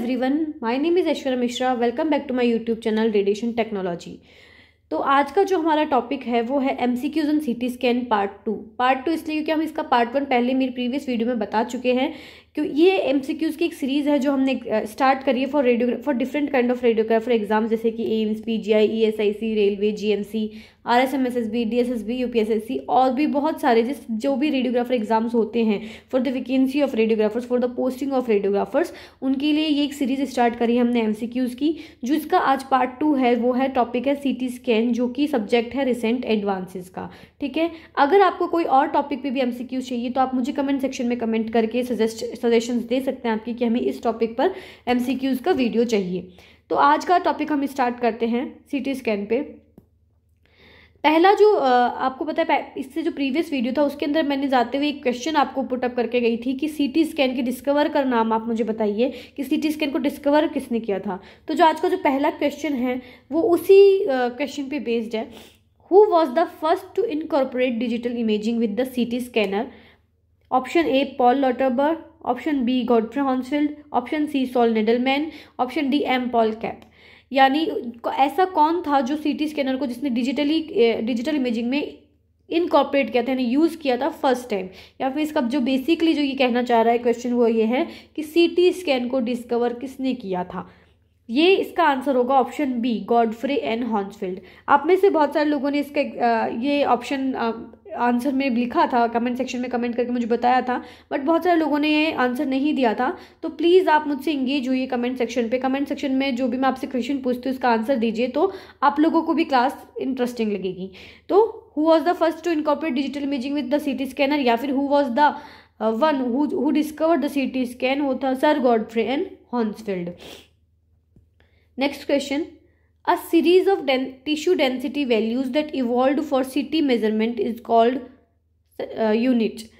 Everyone my name is Aishwarya Mishra welcome back to my YouTube channel radiation technology तो आज का जो हमारा टॉपिक है वो है M C Qs C T scan part two part two इसलिए क्योंकि हम इसका पार्ट वन पहले मेरी प्रीवियस वीडियो में बता चुके हैं क्यों ये एम सी क्यूज़ की एक सीरीज़ है जो हमने स्टार्ट करी है for radio for different kind of radiographer exam जैसे कि AIIMS P G I E S I C railway G M C R S M S S B D S S B U P S S C और भी बहुत सारे जिस जो भी radiographer exams होते हैं for the vacancy of radiographers for the posting of radiographers उनके लिए ये एक सीरीज़ स्टार्ट करी है हमने एम सी क्यूज़ की जो इसका आज पार्ट टू है वो है टॉपिक है सी टी स्कैन जो कि सब्जेक्ट है रिसेंट एडवांसेस का ठीक है अगर आपको कोई और टॉपिक पर भी एम सी क्यूज़ चाहिए तो आप मुझे कमेंट सेक्शन में कमेंट करके सजेस्ट सजेशन दे सकते हैं आपकी कि हमें इस टॉपिक पर एम का वीडियो चाहिए तो आज का टॉपिक हम स्टार्ट करते हैं सी स्कैन पे पहला जो आपको पता है इससे जो प्रीवियस वीडियो था उसके अंदर मैंने जाते हुए एक क्वेश्चन आपको पुटअप करके गई थी कि सीटी स्कैन के डिस्कवर का नाम आप मुझे बताइए कि सीटी स्कैन को डिस्कवर किसने किया था तो जो आज का जो पहला क्वेश्चन है वो उसी क्वेश्चन पे बेस्ड है who was the first to incorporate digital imaging with the C T scanner option A Paul Lauterbur option B Godfrey Hounsfield option C Saul Needleman option D M Paul Capp यानी ऐसा कौन था जो C T scanner को जिसने digitally digital imaging में incorporate किया था यानी यूज़ किया था फर्स्ट टाइम या फिर इसका जो बेसिकली जो ये कहना चाह रहा है क्वेश्चन वो ये है कि सी टी स्कैन को डिस्कवर किसने किया था ये इसका आंसर होगा option B Godfrey and Hounsfield आप में से बहुत सारे लोगों ने इसका ये ऑप्शन आंसर में लिखा था कमेंट सेक्शन में कमेंट करके मुझे बताया था बट बहुत सारे लोगों ने ये आंसर नहीं दिया था तो प्लीज़ आप मुझसे इंगेज हुई कमेंट सेक्शन पे कमेंट सेक्शन में जो भी मैं आपसे क्वेश्चन पूछती हूँ उसका आंसर दीजिए तो आप लोगों को भी क्लास इंटरेस्टिंग लगेगी तो who was the first to incorporate digital imaging with the C scanner या फिर who was the one who discover the C scan वो था sir Godfrey and Hounsfield next question A series of den tissue density values that evolved for CT measurement is called uh, unit.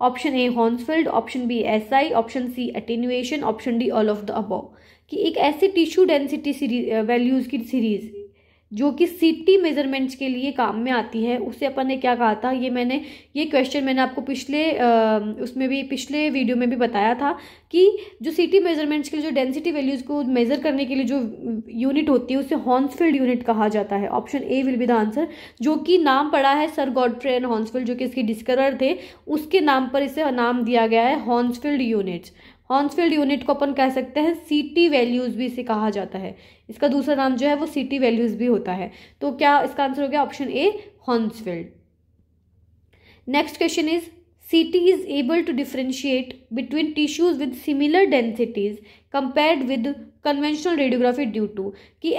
Option A Honsfeld, option B SI, option C attenuation, option D all of the above. कि एक ऐसी density uh, series values. Values की जो कि सीटी measurements के लिए काम में आती है उसे अपन ने क्या कहा था ये मैंने ये क्वेश्चन मैंने आपको पिछले उसमें भी पिछले वीडियो में भी बताया था कि जो सीटी मेजरमेंट्स के लिए जो डेंसिटी वैल्यूज़ को मेज़र करने के लिए जो यूनिट होती है उसे हॉर्न्सफील्ड यूनिट कहा जाता है option A will be the answer जो कि नाम पड़ा है सर गॉडफ्रे एंड जो कि इसके डिस्करर थे उसके नाम पर इसे नाम दिया गया है हॉर्न्सफील्ड यूनिट्स हॉन्सफील्ड यूनिट को अपन कह सकते हैं सिटी वैल्यूज़ भी इसे कहा जाता है इसका दूसरा नाम जो है वो सिटी वैल्यूज़ भी होता है तो क्या इसका आंसर हो गया option A Hounsfield next question is CT is able to differentiate between tissues with similar densities compared with conventional radiography due to कि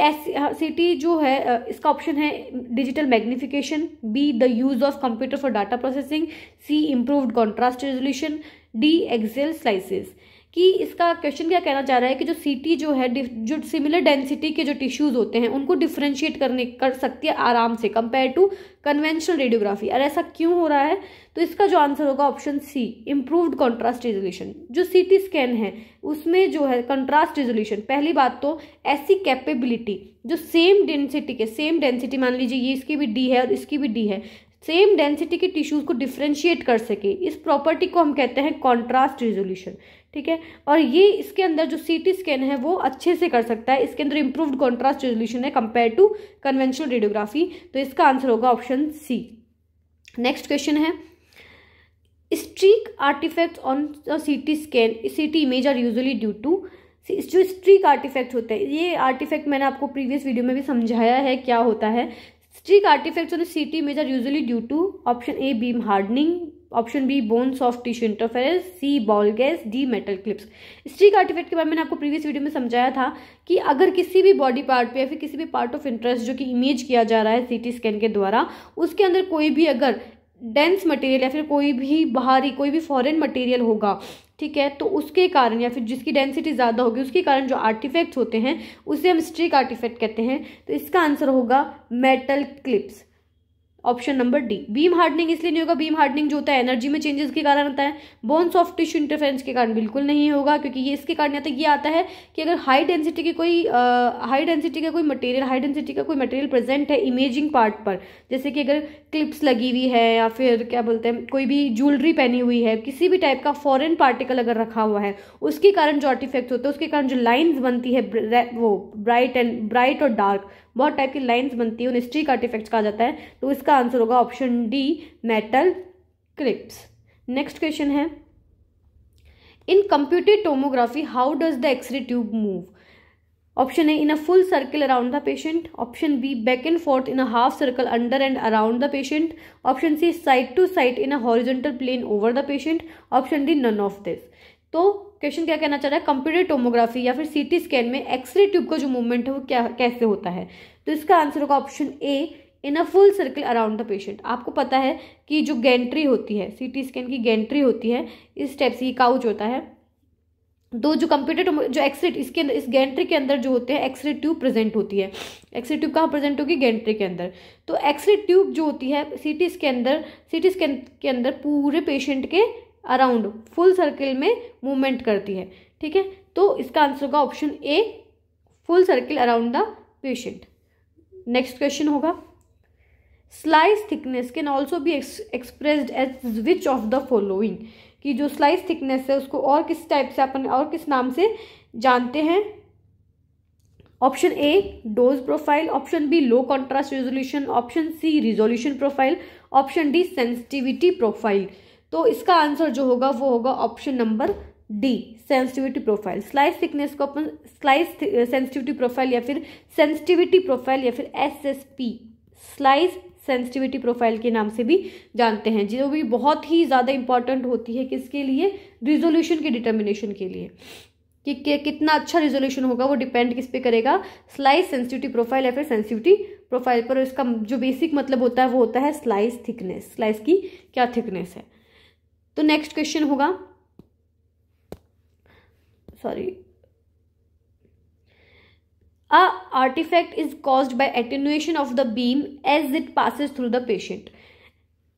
सिटी जो है इसका ऑप्शन है digital magnification B the use of computer for data processing C improved contrast resolution D axial slices कि इसका question क्या कहना चाह रहा है कि जो सीटी जो है जो सिमिलर डेंसिटी के जो टिश्यूज़ होते हैं उनको डिफ्रेंशिएट करने कर सकती है आराम से कंपेयर टू कन्वेंशनल रेडियोग्राफी और ऐसा क्यों हो रहा है तो इसका जो आंसर होगा option C improved contrast resolution जो सी टी स्कैन है उसमें जो है कंट्रास्ट रेजोल्यूशन पहली बात तो ऐसी कैपेबिलिटी जो सेम डेंसिटी के सेम डेंसिटी मान लीजिए ये इसकी भी डी है और इसकी भी डी है सेम डेंसिटी के टिश्यूज़ को डिफ्रेंशिएट कर सके इस प्रॉपर्टी को हम कहते हैं कॉन्ट्रास्ट रिजोल्यूशन ठीक है और ये इसके अंदर जो सी टी स्कैन है वो अच्छे से कर सकता है इसके अंदर इम्प्रूव्ड कॉन्ट्रास्ट रेजोल्यूशन है कंपेयर टू कन्वेंशनल रेडियोग्राफी तो इसका आंसर होगा ऑप्शन सी नेक्स्ट क्वेश्चन है streak artifacts on C T scan C T image are usually due to जो स्ट्रीक आर्टिफैक्ट होते हैं ये आर्टिफैक्ट मैंने आपको प्रीवियस वीडियो में भी समझाया है क्या होता है Streak artifacts on a CT image usually due to option A beam hardening option B bone soft tissue interference C bowel gas D metal clips streak artifact के बारे में आपको प्रीवियस वीडियो में समझाया था कि अगर किसी भी बॉडी पार्ट पे या फिर किसी भी पार्ट ऑफ इंटरेस्ट जो कि इमेज किया जा रहा है सीटी स्कैन के द्वारा उसके अंदर कोई भी अगर डेंस मटेरियल या फिर कोई भी बाहरी कोई भी फॉरेन मटेरियल होगा ठीक है तो उसके कारण या फिर जिसकी डेंसिटी ज़्यादा होगी उसके कारण जो आर्टिफैक्ट्स होते हैं उसे हम स्ट्रिक आर्टिफैक्ट कहते हैं तो इसका आंसर होगा metal clips option number D beam hardening इसलिए नहीं होगा बीम हार्डनिंग जो होता है एनर्जी में चेंजेस के कारण होता है बोन सॉफ्ट टिश्यू इंटरफेरेंस के कारण बिल्कुल नहीं होगा क्योंकि ये इसके कारण आता ये आता है कि अगर हाई डेंसिटी के कोई हाई डेंसिटी का कोई मटेरियल हाई डेंसिटी का कोई मटेरियल प्रेजेंट है इमेजिंग पार्ट पर जैसे कि अगर क्लिप्स लगी हुई है या फिर क्या बोलते हैं कोई भी ज्वेलरी पहनी हुई है किसी भी टाइप का फॉरन पार्टिकल अगर रखा हुआ है उसके कारण जो आर्टिफेक्ट होता है उसके कारण जो लाइन्स बनती है वो ब्राइट एंड ब्राइट और डार्क बहुत टाइप की लाइन्स बनती है उन्हें स्ट्रीक आर्टिफैक्ट्स कहा जाता है तो इसका आंसर होगा option D metal clips next question है in computed tomography how does the X ray tube move option A in a full circle around the patient option B back and forth in a half circle under and around the patient option C side to side in a horizontal plane over the patient option D none of this तो question क्या कहना चाह रहा है computer tomography या फिर CT scan में x ray tube का जो मूवमेंट है वो क्या कैसे होता है तो इसका आंसर होगा option A in a full circle around the patient आपको पता है कि जो गेंट्री होती है सीटी स्कैन की गेंट्री होती है इस टाइप से ये काउच होता है दो जो कंप्यूटर जो एक्सरे इसके अंदर इस गेंट्री के अंदर जो होते हैं एक्सरे ट्यूब प्रेजेंट होती है एक्सरे ट्यूब कहाँ प्रेजेंट होगी गेंट्री के अंदर तो एक्सरे ट्यूब जो होती है सीटी स्कैन अंदर सीटी स्कैन के अंदर पूरे पेशेंट के अराउंड फुल सर्किल में मूवमेंट करती है ठीक है तो इसका आंसर होगा option A full circle around the patient next question होगा slice thickness can also be expressed as which of the following कि जो स्लाइस थिकनेस है उसको और किस टाइप से अपन और किस नाम से जानते हैं option A dose profile option B low contrast resolution option C resolution profile option D sensitivity profile तो इसका आंसर जो होगा वो होगा option number D sensitivity profile slice thickness को अपन स्लाइस सेंसिटिविटी प्रोफाइल या फिर सेंसिटिविटी प्रोफाइल या फिर एसएसपी स्लाइस सेंसिटिविटी प्रोफाइल के नाम से भी जानते हैं जो भी बहुत ही ज़्यादा इंपॉर्टेंट होती है किसके लिए रिजोल्यूशन के डिटर्मिनेशन के लिए कि, कि कितना अच्छा रिजोल्यूशन होगा वो डिपेंड किस पे करेगा स्लाइस सेंसिटिविटी प्रोफाइल या फिर सेंसिटिविटी प्रोफाइल पर इसका जो बेसिक मतलब होता है वो होता है स्लाइस थिकनेस स्लाइस की क्या थिकनेस है तो नेक्स्ट क्वेश्चन होगा sorry a artifact is caused by attenuation of the beam as it passes through the patient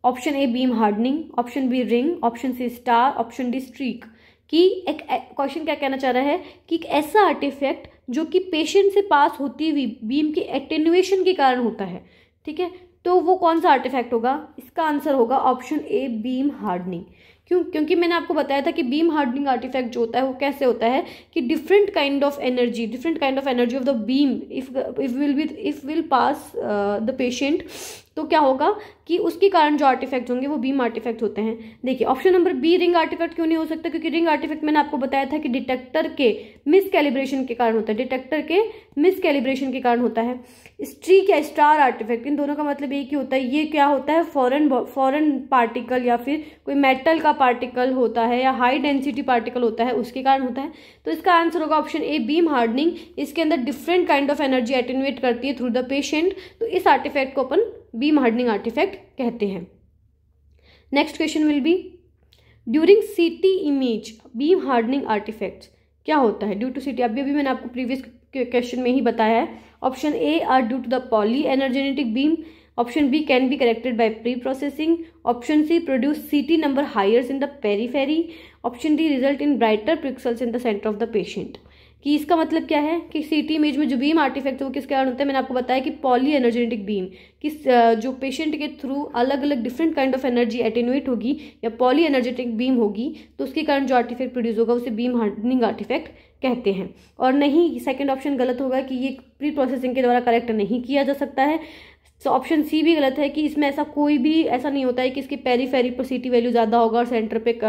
option A beam hardening option B ring option C star option D streak कि एक question क्या कहना चाह रहा है कि एक ऐसा आर्टिफैक्ट जो कि पेशेंट से पास होती हुई बीम की एटेन्यूएशन के कारण होता है ठीक है तो वो कौन सा आर्टिफैक्ट होगा इसका आंसर होगा ऑप्शन ए बीम हार्डनिंग क्यों क्योंकि मैंने आपको बताया था कि बीम हार्डनिंग आर्टिफैक्ट जो होता है वो कैसे होता है कि different kind of energy different kind of energy of the beam if if will be if will pass the patient तो क्या होगा कि उसके कारण जो आर्टिफैक्ट होंगे वो बीम आर्टिफैक्ट होते हैं देखिए option number B ring artifact क्यों नहीं हो सकता क्योंकि रिंग आर्टिफैक्ट मैंने आपको बताया था कि डिटेक्टर के मिस कैलिब्रेशन के कारण होता है डिटेक्टर के मिस कैलिब्रेशन के कारण होता है स्ट्रीक या स्टार आर्टिफैक्ट इन दोनों का मतलब एक ही होता है ये क्या होता है फॉरेन फॉरेन पार्टिकल या फिर कोई मेटल का पार्टिकल होता है या हाई डेंसिटी पार्टिकल होता है उसके कारण होता है तो इसका आंसर होगा ऑप्शन ए बीम हार्डनिंग इसके अंदर different kind of energy attenuate करती है थ्रू द पेशेंट तो इस आर्टिफैक्ट को अपन बीम हार्डनिंग आर्टिफैक्ट कहते हैं next question will be during C image beam hardening artifact क्या होता है ड्यू टू सी अभी अभी मैंने आपको प्रीवियस क्वेश्चन में ही बताया है option A are due to the poly energetic beam option B can be corrected by pre processing option C produce CT number highers in the periphery option D result in brighter pixels in the centre of the patient कि इसका मतलब क्या है कि सीटी image में जो beam artefact है वो किस कारण होता है मैंने आपको बताया कि पॉली एनर्जेटिक बीम कि जो पेशेंट के थ्रू अलग अलग different kind of energy attenuate होगी या पॉली एनर्जेटिक बीम होगी तो उसके कारण जो आर्टिफैक्ट प्रोड्यूस होगा उसे बीम हार्डनिंग आर्टिफैक्ट कहते हैं और नहीं सेकेंड ऑप्शन गलत होगा कि ये प्री प्रोसेसिंग के द्वारा करेक्ट नहीं किया जा सकता है सो ऑप्शन सी भी गलत है कि इसमें ऐसा कोई भी ऐसा नहीं होता है कि इसकी पेरी फेरी पर सिटी वैल्यू ज़्यादा होगा और सेंटर पे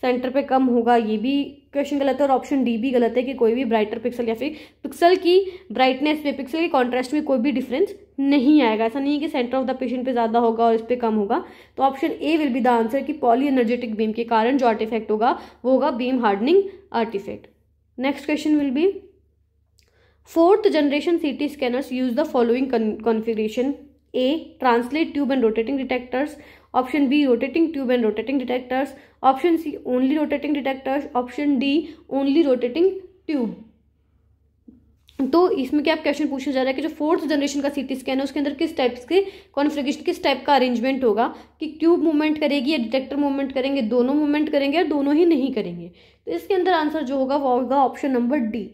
सेंटर पे कम होगा ये भी क्वेश्चन गलत है और ऑप्शन डी भी गलत है कि कोई भी ब्राइटर पिक्सल या फिर पिक्सल की ब्राइटनेस में पिक्सल के कॉन्ट्रास्ट में कोई भी डिफरेंस नहीं आएगा ऐसा नहीं है कि सेंटर ऑफ द पेशेंट पर ज़्यादा होगा और इस पर कम होगा तो option A will be the answer कि पॉली एनर्जेटिक बीम के कारण जो इफेक्ट होगा वो होगा beam hardening effect next question will be fourth generation C T scanners use the following configuration A translate tube and rotating detectors option B rotating tube and rotating detectors option C only rotating detectors option D only rotating tube तो इसमें क्या question पूछा जा रहा है कि जो fourth generation का सीटी स्कैन है उसके अंदर किस टाइप के कॉन्फ्रिगेशन किस टाइप का अरेंजमेंट होगा कि ट्यूब मूवमेंट करेगी या डिटेक्टर मूवमेंट करेंगे दोनों मूवमेंट करेंगे या दोनों ही नहीं करेंगे तो इसके अंदर आंसर जो होगा वो होगा option number D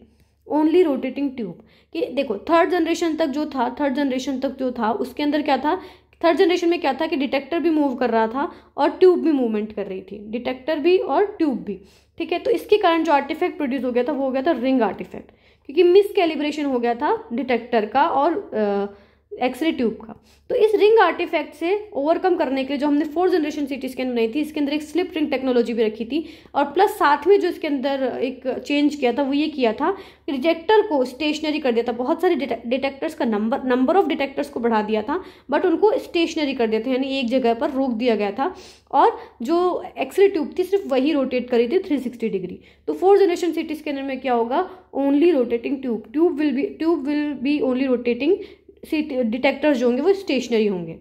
only rotating tube कि देखो थर्ड जनरेशन तक जो था थर्ड जनरेशन तक जो था उसके अंदर क्या था थर्ड जनरेशन में क्या था कि डिटेक्टर भी मूव कर रहा था और ट्यूब भी मूवमेंट कर रही थी डिटेक्टर भी और ट्यूब भी ठीक है तो इसके कारण जो आर्टिफैक्ट प्रोड्यूस हो गया था वो हो गया था रिंग आर्टिफैक्ट क्योंकि मिस कैलिब्रेशन हो गया था डिटेक्टर का और आ, एक्सरे ट्यूब का तो इस रिंग आर्टिफैक्ट से ओवरकम करने के लिए जो हमने फोर्थ जनरेशन सिटी स्कैन बनाई थी इसके अंदर एक स्लिप रिंग टेक्नोलॉजी भी रखी थी और प्लस साथ में जो इसके अंदर एक चेंज किया था वो ये किया था कि डिटेक्टर को स्टेशनरी कर दिया था बहुत सारे डिटेक्टर्स का नंबर नंबर ऑफ डिटेक्टर्स को बढ़ा दिया था बट उनको स्टेशनरी कर दिया था यानी एक जगह पर रोक दिया गया था और जो एक्सरे ट्यूब थी सिर्फ वही रोटेट करी थी थ्री डिग्री तो फोर्थ जनरेशन सिटी स्कैनर में क्या होगा only rotating tube tube will be tube will be only rotating C detectors जो होंगे वो स्टेशनरी होंगे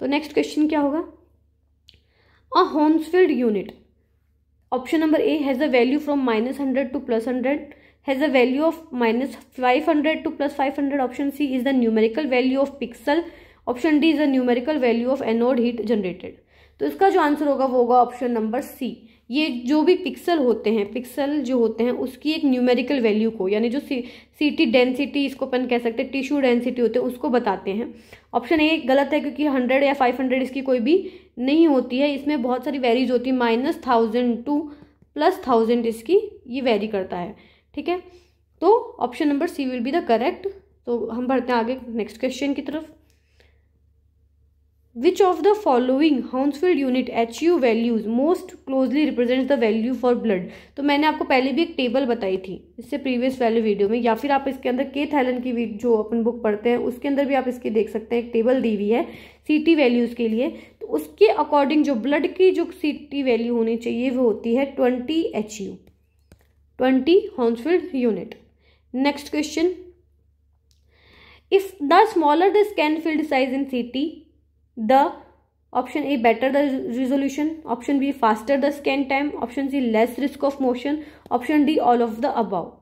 तो नेक्स्ट क्वेश्चन क्या होगा a Hounsfield unit option number A has a value from minus hundred to plus hundred has a value of minus five hundred to plus five hundred option C is the numerical value of pixel option D is the numerical value of anode heat generated तो इसका जो answer होगा वो होगा option number सी ये जो भी pixel होते हैं पिक्सल जो होते हैं उसकी एक न्यूमेरिकल वैल्यू को यानी जो सी सीटी डेंसिटी इसको अपन कह सकते हैं टिश्यू डेंसिटी होते हैं उसको बताते हैं ऑप्शन ए गलत है क्योंकि हंड्रेड या फाइव हंड्रेड इसकी कोई भी नहीं होती है इसमें बहुत सारी वेरीज होती है minus thousand to plus thousand इसकी ये वेरी करता है ठीक है तो option number C will be the correct तो हम बढ़ते हैं आगे नेक्स्ट क्वेश्चन की तरफ which of the following following unit H U values most closely represent the value for blood तो मैंने आपको पहले भी एक टेबल बताई थी इससे प्रीवियस वाले वीडियो में या फिर आप इसके अंदर के थैलन की जो अपन बुक पढ़ते हैं उसके अंदर भी आप इसके देख सकते हैं एक टेबल दी हुई है सी टी वैल्यूज़ के लिए तो उसके अकॉर्डिंग जो ब्लड की जो सी टी वैल्यू होनी चाहिए वो होती है twenty H U twenty Hounsfield unit next question if the smaller the scan field size in CT the option A better the resolution option B faster the scan time option C less risk of motion option D all of the above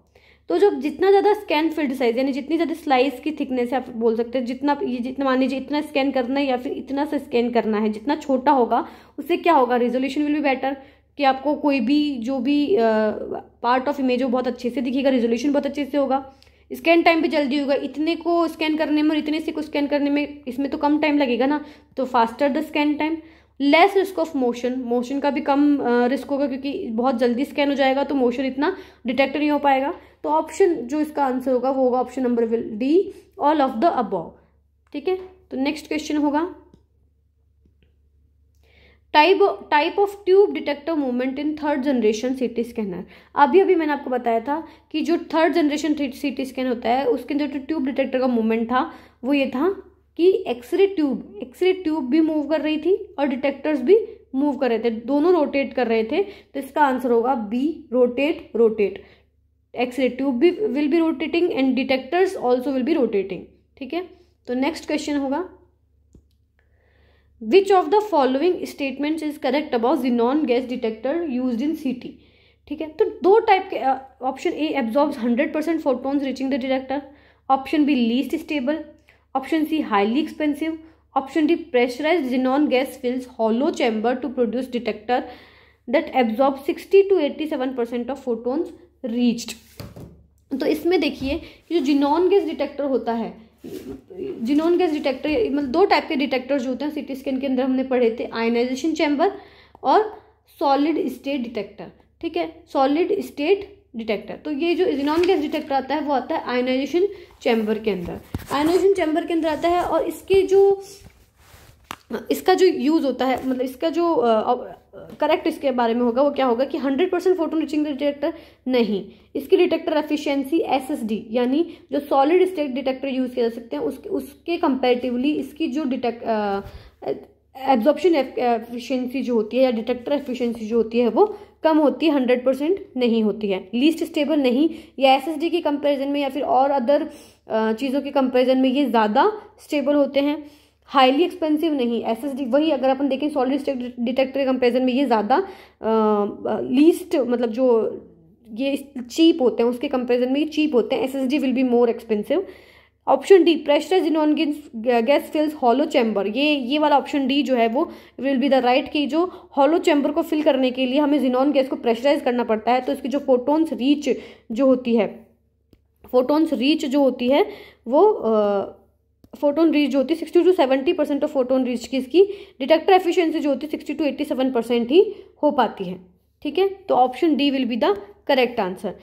तो जो जितना ज़्यादा scan field size यानी जितनी ज़्यादा slice की thickness है आप बोल सकते हैं जितना ये जितना मान लीजिए इतना स्कैन करना है या फिर इतना सा स्कैन करना है जितना छोटा होगा उससे क्या होगा रिजोल्यूशन विल भी बेटर कि आपको कोई भी जो भी पार्ट ऑफ इमेज हो बहुत अच्छे से दिखेगा रिजोल्यूशन बहुत अच्छे से होगा स्कैन टाइम भी जल्दी होगा इतने को स्कैन करने में और इतने से को स्कैन करने में इसमें तो कम टाइम लगेगा ना तो faster the scan time less risk of motion motion का भी कम रिस्क होगा क्योंकि बहुत जल्दी स्कैन हो जाएगा तो मोशन इतना डिटेक्ट नहीं हो पाएगा तो ऑप्शन जो इसका आंसर होगा वो होगा option number D all of the above ठीक है तो नेक्स्ट क्वेश्चन होगा type type of tube detector movement in third generation C T scanner अभी अभी मैंने आपको बताया था कि जो third generation C T scan होता है उसके अंदर जो ट्यूब डिटेक्टर का मूवमेंट था वो ये था कि एक्सरे ट्यूब एक्सरे ट्यूब भी मूव कर रही थी और डिटेक्टर्स भी मूव कर रहे थे दोनों रोटेट कर रहे थे तो इसका आंसर होगा B rotate rotate X-ray tube भी will be rotating and detectors also will be rotating ठीक है तो नेक्स्ट क्वेश्चन होगा which of the following statements is correct about xenon gas detector use in CT ठीक है तो दो टाइप के option A absorb hundred percent photons reaching the detector option B least stable option C highly expensive option D pressurize xenon gas fills hollow chamber to produce detector that absorb sixty to eighty seven percent of photons reached तो इसमें देखिए कि जो xenon gas detector होता है xenon gas detector मतलब दो type के डिटेक्टर्स होते हैं सिटी स्कैन के अंदर हमने पढ़े थे आयनाइजेशन चैम्बर और सॉलिड स्टेट डिटेक्टर ठीक है सॉलिड स्टेट डिटेक्टर तो ये जो जिनॉन गैस डिटेक्टर आता है वो आता है आयनाइजेशन चैम्बर के अंदर आयनाइजेशन चैम्बर के अंदर आता है और इसके जो इसका जो यूज़ होता है मतलब इसका जो करेक्ट इसके बारे में होगा वो क्या होगा कि 100 परसेंट फोटो रिचिंग डिटेक्टर नहीं इसकी डिटेक्टर एफिशिएंसी एसएसडी यानी जो सॉलिड स्टेट डिटेक्टर यूज़ किया जा सकते हैं उसके उसके कंपेरेटिवली इसकी जो डिटेक्ट एब्जॉर्प्शन एफिशिएंसी जो होती है या डिटेक्टर एफिशिएंसी जो होती है वो कम होती है हंड्रेड परसेंट नहीं होती है लीस्ट स्टेबल नहीं या डी के कंपेरिजन में या फिर और अदर चीज़ों के कंपेरिजन में ये ज़्यादा स्टेबल होते हैं हाईली एक्सपेंसिव नहीं एस वही अगर अपन देखें सॉलिड स्टेट डिटेक्टर के कंपेरिजन में ये ज़्यादा लीस्ट मतलब जो ये चीप होते हैं उसके कंपेरिजन में ये चीप होते हैं as will be more expensive option D ऑन गिन गैस फिल्स हॉलो चैम्बर ये ये वाला ऑप्शन डी जो है वो विल बी द राइट कि जो हॉलो चैम्बर को फिल करने के लिए हमें जिनॉन गैस को प्रेशराइज करना पड़ता है तो इसकी जो फोटोन्स रीच जो होती है फोटोन्स रीच जो होती है वो आ, फोटोन रीच जो होती है sixty to seventy percent of photon reach की इसकी डिटेक्टर एफिशिएंसी जो होती है sixty to eighty seven percent ही हो पाती है ठीक है तो option D will be the correct answer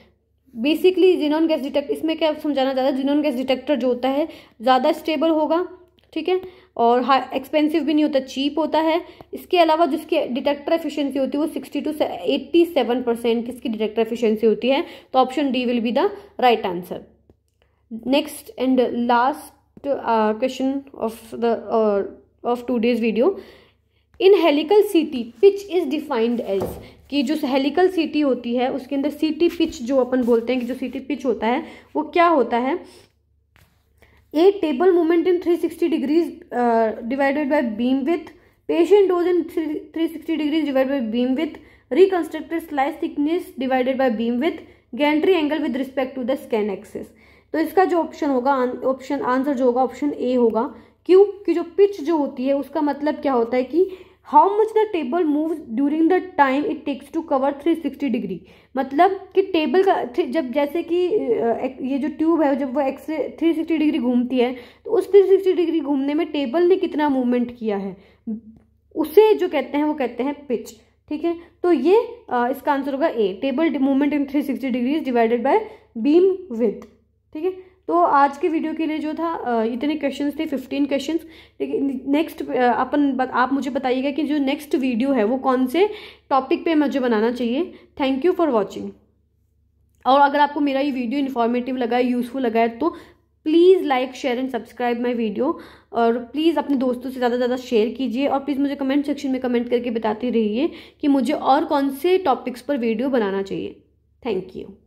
basically xenon gas detect इसमें क्या समझाना ज़्यादा जिनॉन गैस डिटेक्टर जो होता है ज़्यादा स्टेबल होगा ठीक है और एक्सपेंसिव भी नहीं होता चीप होता है इसके अलावा जिसकी डिटेक्टर एफिशिएंसी होती है वो sixty to eighty seven percent किसकी डिटेक्टर एफिशिएंसी होती है तो option D will be the right answer next and last question of the of today's video in helical CT pitch is defined as कि जो helical city होती है उसके अंदर सिटी पिच जो अपन बोलते हैं कि जो सिटी पिच होता है वो क्या होता है A table movement in three sixty degrees divided by beam width patient dose in three three sixty degrees divide by beam width reconstructed slice thickness divided by beam width gantry angle with respect to the scan axis तो इसका जो option होगा option answer जो होगा option ए होगा क्यों कि जो पिच जो होती है उसका मतलब क्या होता है कि how much the table move during the time it takes to cover three sixty degree मतलब कि टेबल का जब जैसे कि ये जो ट्यूब है जब वो एक्स थ्री सिक्सटी डिग्री घूमती है तो उस थ्री सिक्सटी डिग्री घूमने में टेबल ने कितना मूवमेंट किया है उसे जो कहते हैं वो कहते हैं पिच ठीक है तो ये इसका आंसर होगा A table movement in three sixty degree divided by beam width ठीक है तो आज के वीडियो के लिए जो था इतने क्वेश्चंस थे फिफ्टीन क्वेश्चंस लेकिन नेक्स्ट अपन आप मुझे बताइएगा कि जो नेक्स्ट वीडियो है वो कौन से टॉपिक पे मुझे बनाना चाहिए थैंक यू फॉर वॉचिंग और अगर आपको मेरा ये वीडियो इन्फॉर्मेटिव लगा है यूज़फुल लगा है तो please like share and subscribe my video और प्लीज़ अपने दोस्तों से ज़्यादा से ज़्यादा शेयर कीजिए और प्लीज़ मुझे कमेंट सेक्शन में कमेंट करके बताते रहिए कि मुझे और कौन से टॉपिक्स पर वीडियो बनाना चाहिए थैंक यू